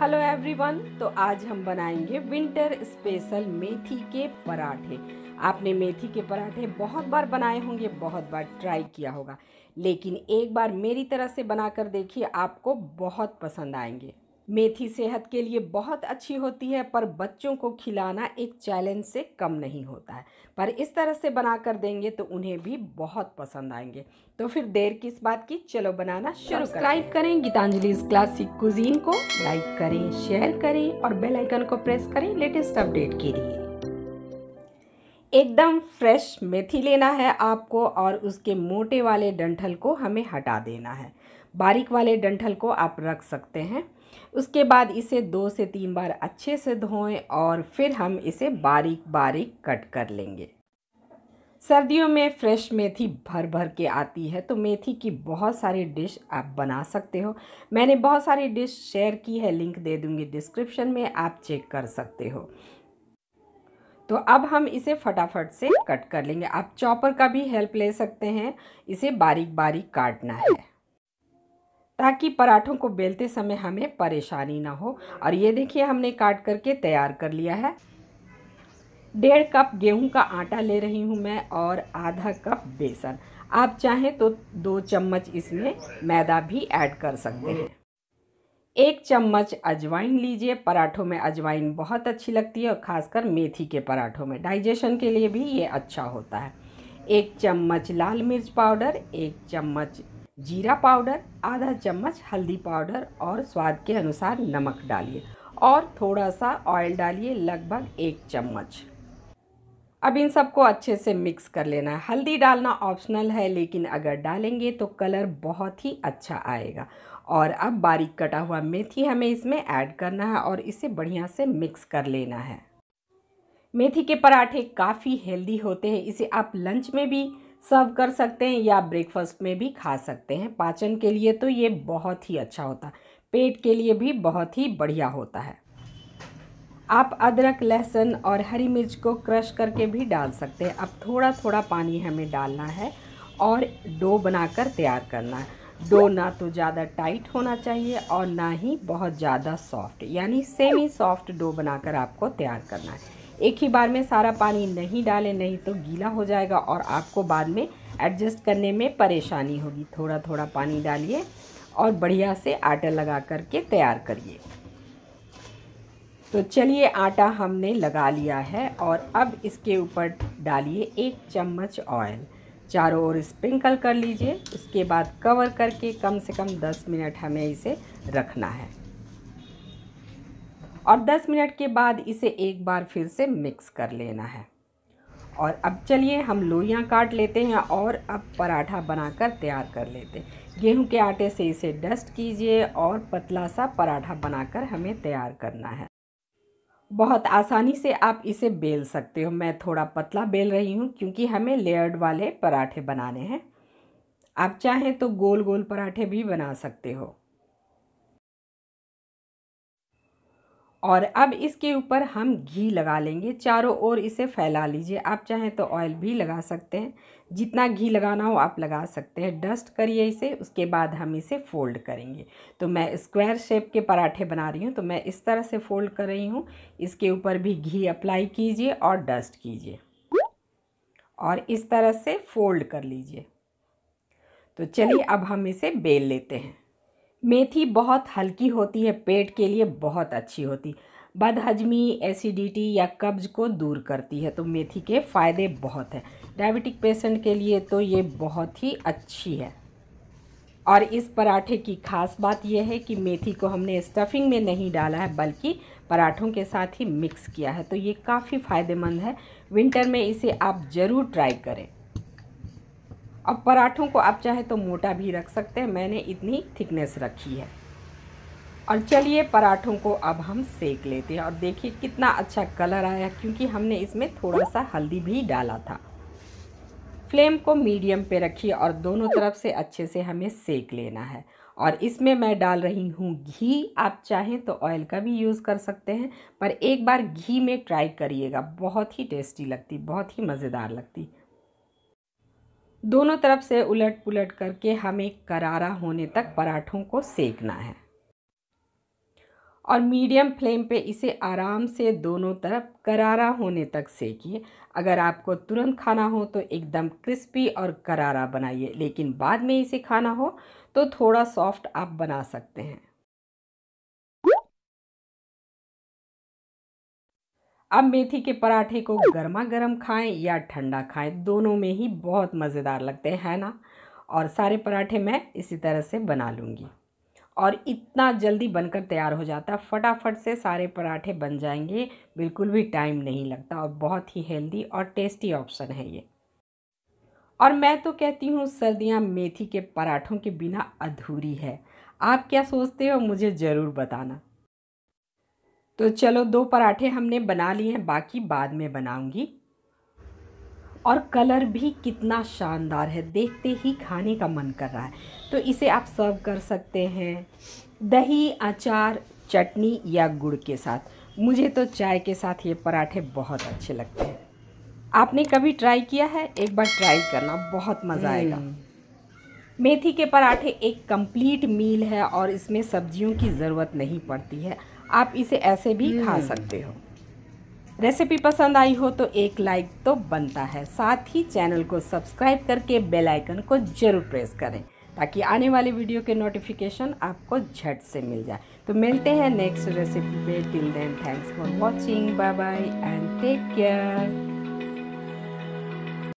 Hello everyone तो आज हम बनाएंगे विंटर स्पेशल मेथी के पराठे आपने मेथी के पराठे बहुत बार बनाए होंगे बहुत बार ट्राई किया होगा लेकिन एक बार मेरी तरह से बनाकर देखिए आपको बहुत पसंद आएंगे मेथी सेहत के लिए बहुत अच्छी होती है पर बच्चों को खिलाना एक चैलेंज से कम नहीं होता है पर इस तरह से बना कर देंगे तो उन्हें भी बहुत पसंद आएंगे तो फिर देर किस बात की चलो बनाना शुरू सब्सक्राइब करें गीतांजलि क्लासिक कुजीन को लाइक करें शेयर करें और बेल आइकन को प्रेस करें लेटेस्ट अपडेट के लिए एकदम फ्रेश मेथी लेना है आपको और उसके मोटे वाले डंठल को हमें हटा देना है बारीक वाले डंठल को आप रख सकते हैं उसके बाद इसे दो से तीन बार अच्छे से धोएं और फिर हम इसे बारीक बारीक कट कर लेंगे सर्दियों में फ्रेश मेथी भर भर के आती है तो मेथी की बहुत सारी डिश आप बना सकते हो मैंने बहुत सारी डिश शेयर की है लिंक दे दूंगी डिस्क्रिप्शन में आप चेक कर सकते हो तो अब हम इसे फटाफट से कट कर लेंगे आप चॉपर का भी हेल्प ले सकते हैं इसे बारीक बारीक काटना है ताकि पराठों को बेलते समय हमें परेशानी ना हो और ये देखिए हमने काट करके तैयार कर लिया है डेढ़ कप गेहूं का आटा ले रही हूँ मैं और आधा कप बेसन आप चाहें तो दो चम्मच इसमें मैदा भी ऐड कर सकते हैं एक चम्मच अजवाइन लीजिए पराठों में अजवाइन बहुत अच्छी लगती है और ख़ासकर मेथी के पराठों में डाइजेशन के लिए भी ये अच्छा होता है एक चम्मच लाल मिर्च पाउडर एक चम्मच जीरा पाउडर आधा चम्मच हल्दी पाउडर और स्वाद के अनुसार नमक डालिए और थोड़ा सा ऑयल डालिए लगभग एक चम्मच अब इन सबको अच्छे से मिक्स कर लेना है हल्दी डालना ऑप्शनल है लेकिन अगर डालेंगे तो कलर बहुत ही अच्छा आएगा और अब बारीक कटा हुआ मेथी हमें इसमें ऐड करना है और इसे बढ़िया से मिक्स कर लेना है मेथी के पराठे काफ़ी हेल्दी होते हैं इसे आप लंच में भी सर्व कर सकते हैं या ब्रेकफास्ट में भी खा सकते हैं पाचन के लिए तो ये बहुत ही अच्छा होता है पेट के लिए भी बहुत ही बढ़िया होता है आप अदरक लहसुन और हरी मिर्च को क्रश करके भी डाल सकते हैं अब थोड़ा थोड़ा पानी हमें डालना है और डो बनाकर तैयार करना है डो ना तो ज़्यादा टाइट होना चाहिए और ना ही बहुत ज़्यादा सॉफ्ट यानी सेमी सॉफ्ट डो बनाकर आपको तैयार करना है एक ही बार में सारा पानी नहीं डालें नहीं तो गीला हो जाएगा और आपको बाद में एडजस्ट करने में परेशानी होगी थोड़ा थोड़ा पानी डालिए और बढ़िया से आटा लगा करके तैयार करिए तो चलिए आटा हमने लगा लिया है और अब इसके ऊपर डालिए एक चम्मच ऑयल चारों ओर स्प्रिंकल कर लीजिए उसके बाद कवर करके कम से कम 10 मिनट हमें इसे रखना है और 10 मिनट के बाद इसे एक बार फिर से मिक्स कर लेना है और अब चलिए हम लोइयाँ काट लेते हैं और अब पराठा बनाकर तैयार कर लेते हैं गेहूं के आटे से इसे डस्ट कीजिए और पतला सा पराठा बनाकर हमें तैयार करना है बहुत आसानी से आप इसे बेल सकते हो मैं थोड़ा पतला बेल रही हूँ क्योंकि हमें लेयर्ड वाले पराठे बनाने हैं आप चाहें तो गोल गोल पराठे भी बना सकते हो और अब इसके ऊपर हम घी लगा लेंगे चारों ओर इसे फैला लीजिए आप चाहें तो ऑयल भी लगा सकते हैं जितना घी लगाना हो आप लगा सकते हैं डस्ट करिए इसे उसके बाद हम इसे फोल्ड करेंगे तो मैं स्क्वायर शेप के पराठे बना रही हूँ तो मैं इस तरह से फोल्ड कर रही हूँ इसके ऊपर भी घी अप्लाई कीजिए और डस्ट कीजिए और इस तरह से फोल्ड कर लीजिए तो चलिए अब हम इसे बेल लेते हैं मेथी बहुत हल्की होती है पेट के लिए बहुत अच्छी होती बदहजमी एसिडिटी या कब्ज को दूर करती है तो मेथी के फ़ायदे बहुत हैं डायबिटिक पेशेंट के लिए तो ये बहुत ही अच्छी है और इस पराठे की खास बात यह है कि मेथी को हमने स्टफिंग में नहीं डाला है बल्कि पराठों के साथ ही मिक्स किया है तो ये काफ़ी फ़ायदेमंद है विंटर में इसे आप ज़रूर ट्राई करें अब पराठों को आप चाहे तो मोटा भी रख सकते हैं मैंने इतनी थिकनेस रखी है और चलिए पराठों को अब हम सेक लेते हैं और देखिए कितना अच्छा कलर आया क्योंकि हमने इसमें थोड़ा सा हल्दी भी डाला था फ्लेम को मीडियम पे रखिए और दोनों तरफ से अच्छे से हमें सेक लेना है और इसमें मैं डाल रही हूँ घी आप चाहें तो ऑयल का भी यूज़ कर सकते हैं पर एक बार घी में ट्राई करिएगा बहुत ही टेस्टी लगती बहुत ही मज़ेदार लगती दोनों तरफ से उलट पुलट करके हमें करारा होने तक पराठों को सेकना है और मीडियम फ्लेम पे इसे आराम से दोनों तरफ करारा होने तक सेकिए अगर आपको तुरंत खाना हो तो एकदम क्रिस्पी और करारा बनाइए लेकिन बाद में इसे खाना हो तो थोड़ा सॉफ्ट आप बना सकते हैं अब मेथी के पराठे को गर्मा गर्म खाएँ या ठंडा खाएँ दोनों में ही बहुत मज़ेदार लगते हैं ना और सारे पराठे मैं इसी तरह से बना लूँगी और इतना जल्दी बनकर तैयार हो जाता है फटाफट से सारे पराठे बन जाएंगे बिल्कुल भी टाइम नहीं लगता और बहुत ही हेल्दी और टेस्टी ऑप्शन है ये और मैं तो कहती हूँ सर्दियाँ मेथी के पराठों के बिना अधूरी है आप क्या सोचते हो मुझे ज़रूर बताना तो चलो दो पराठे हमने बना लिए हैं बाकी बाद में बनाऊंगी और कलर भी कितना शानदार है देखते ही खाने का मन कर रहा है तो इसे आप सर्व कर सकते हैं दही अचार चटनी या गुड़ के साथ मुझे तो चाय के साथ ये पराठे बहुत अच्छे लगते हैं आपने कभी ट्राई किया है एक बार ट्राई करना बहुत मज़ा आएगा हम्म। मेथी के पराठे एक कंप्लीट मील है और इसमें सब्जियों की ज़रूरत नहीं पड़ती है आप इसे ऐसे भी खा हम्म। सकते हो रेसिपी पसंद आई हो तो एक लाइक तो बनता है साथ ही चैनल को सब्सक्राइब करके बेल आइकन को ज़रूर प्रेस करें ताकि आने वाले वीडियो के नोटिफिकेशन आपको झट से मिल जाए तो मिलते हैं नेक्स्ट रेसिपी पे till then thanks for watching bye bye and take care